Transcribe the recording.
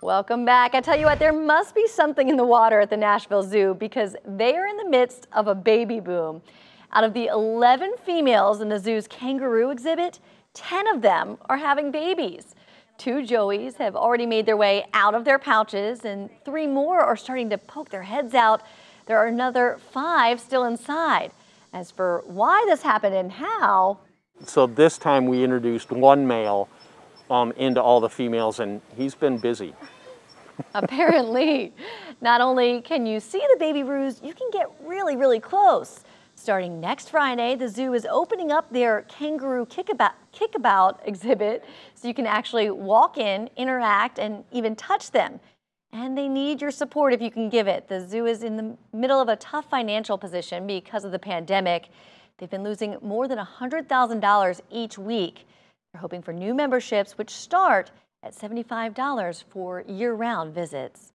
Welcome back. I tell you what, there must be something in the water at the Nashville Zoo because they are in the midst of a baby boom. Out of the 11 females in the zoo's kangaroo exhibit, 10 of them are having babies. Two joeys have already made their way out of their pouches and three more are starting to poke their heads out. There are another five still inside. As for why this happened and how... So this time we introduced one male um, into all the females, and he's been busy. Apparently. Not only can you see the baby roos, you can get really, really close. Starting next Friday, the zoo is opening up their kangaroo kickabout, kickabout exhibit so you can actually walk in, interact, and even touch them. And they need your support if you can give it. The zoo is in the middle of a tough financial position because of the pandemic. They've been losing more than $100,000 each week. They're hoping for new memberships, which start at $75 for year-round visits.